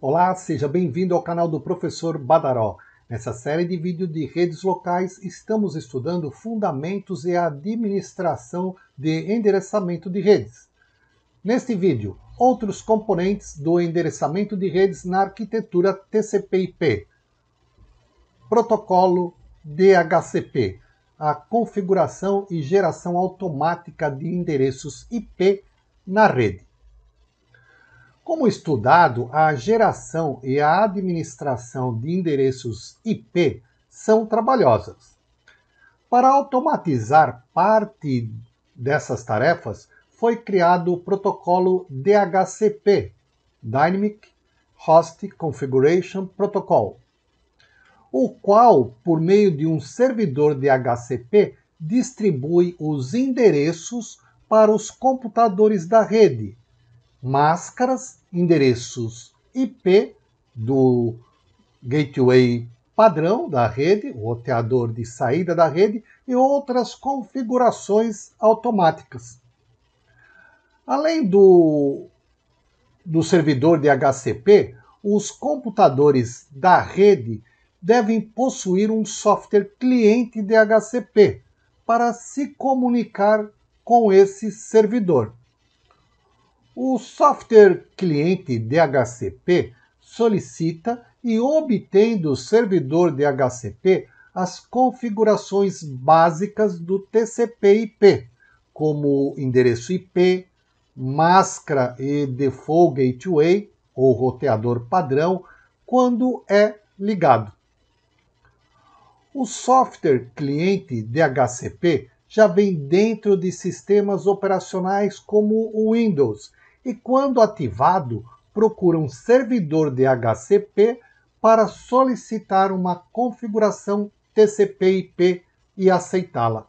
Olá, seja bem-vindo ao canal do professor Badaró. Nessa série de vídeo de redes locais, estamos estudando fundamentos e administração de endereçamento de redes. Neste vídeo, outros componentes do endereçamento de redes na arquitetura TCP/IP. Protocolo DHCP a configuração e geração automática de endereços IP na rede. Como estudado, a geração e a administração de endereços IP são trabalhosas. Para automatizar parte dessas tarefas, foi criado o protocolo DHCP Dynamic Host Configuration Protocol o qual, por meio de um servidor de HCP, distribui os endereços para os computadores da rede, máscaras, endereços IP do gateway padrão da rede, o roteador de saída da rede e outras configurações automáticas. Além do, do servidor de HCP, os computadores da rede devem possuir um software cliente DHCP para se comunicar com esse servidor. O software cliente DHCP solicita e obtém do servidor DHCP as configurações básicas do TCP/IP, como endereço IP, máscara e default gateway ou roteador padrão, quando é ligado. O software cliente DHCP já vem dentro de sistemas operacionais como o Windows e, quando ativado, procura um servidor DHCP para solicitar uma configuração TCP/IP e aceitá-la.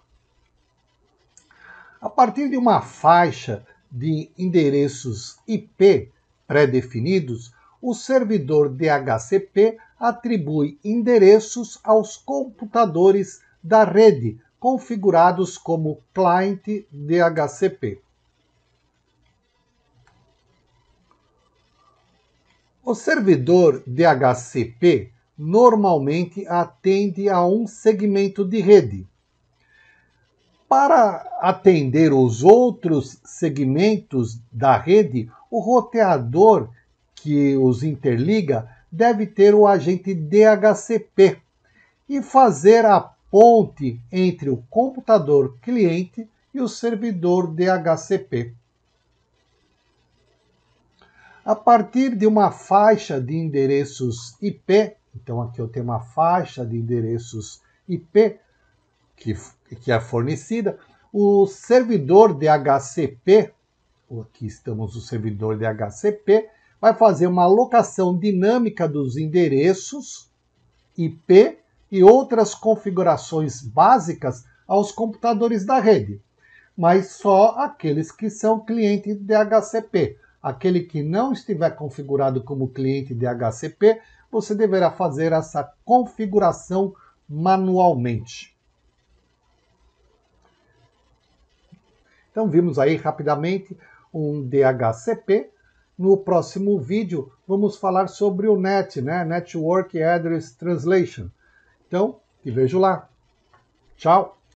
A partir de uma faixa de endereços IP pré-definidos, o servidor DHCP atribui endereços aos computadores da rede configurados como client DHCP. O servidor DHCP normalmente atende a um segmento de rede. Para atender os outros segmentos da rede, o roteador que os interliga deve ter o agente DHCP e fazer a ponte entre o computador cliente e o servidor DHCP. A partir de uma faixa de endereços IP, então aqui eu tenho uma faixa de endereços IP que, que é fornecida, o servidor DHCP, aqui estamos no servidor DHCP, vai fazer uma alocação dinâmica dos endereços IP e outras configurações básicas aos computadores da rede, mas só aqueles que são cliente DHCP. Aquele que não estiver configurado como cliente DHCP, você deverá fazer essa configuração manualmente. Então vimos aí rapidamente um DHCP, no próximo vídeo, vamos falar sobre o NET, né? Network Address Translation. Então, te vejo lá. Tchau!